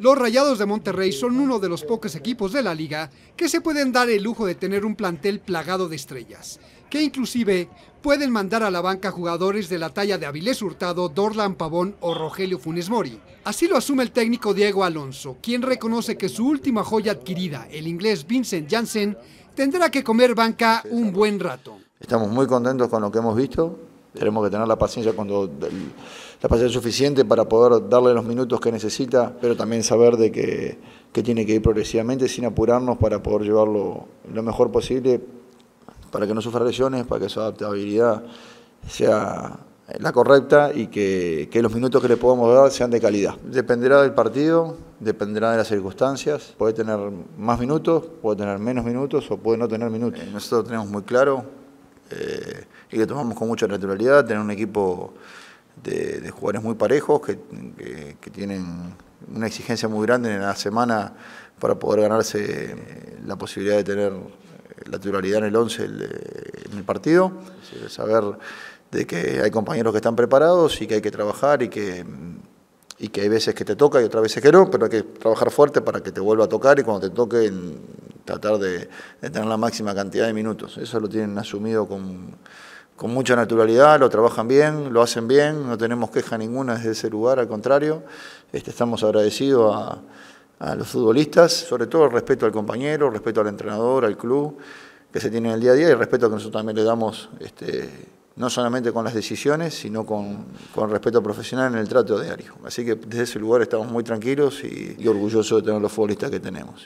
Los Rayados de Monterrey son uno de los pocos equipos de la liga que se pueden dar el lujo de tener un plantel plagado de estrellas, que inclusive pueden mandar a la banca jugadores de la talla de Avilés Hurtado, Dorlan Pavón o Rogelio Funes Mori. Así lo asume el técnico Diego Alonso, quien reconoce que su última joya adquirida, el inglés Vincent Janssen, tendrá que comer banca un buen rato. Estamos muy contentos con lo que hemos visto, tenemos que tener la paciencia cuando la paciencia suficiente para poder darle los minutos que necesita, pero también saber de que, tiene que ir progresivamente sin apurarnos para poder llevarlo lo mejor posible, para que no sufra lesiones, para que su adaptabilidad sea la correcta y que, que, los minutos que le podamos dar sean de calidad. Dependerá del partido, dependerá de las circunstancias. Puede tener más minutos, puede tener menos minutos o puede no tener minutos. Eh, nosotros tenemos muy claro eh, y que tomamos con mucha naturalidad, tener un equipo de, jugadores muy parejos que, tienen una exigencia muy grande en la semana para poder ganarse eh, la posibilidad de tener eh, la naturalidad en el 11 en el partido, saber de que hay compañeros que están preparados y que hay que trabajar y que y que hay veces que te toca y otras veces que no, pero hay que trabajar fuerte para que te vuelva a tocar y cuando te toque tratar de, tener la máxima cantidad de minutos. Eso lo tienen asumido con, con, mucha naturalidad, lo trabajan bien, lo hacen bien, no tenemos queja ninguna desde ese lugar, al contrario, este, estamos agradecidos a, los futbolistas, sobre todo el respeto al compañero, respeto al entrenador, al club que se tiene en el día a día y respeto que nosotros también le damos este, no solamente con las decisiones, sino con, respeto profesional en el trato diario. Así que desde ese lugar estamos muy tranquilos y orgullosos de tener los futbolistas que tenemos.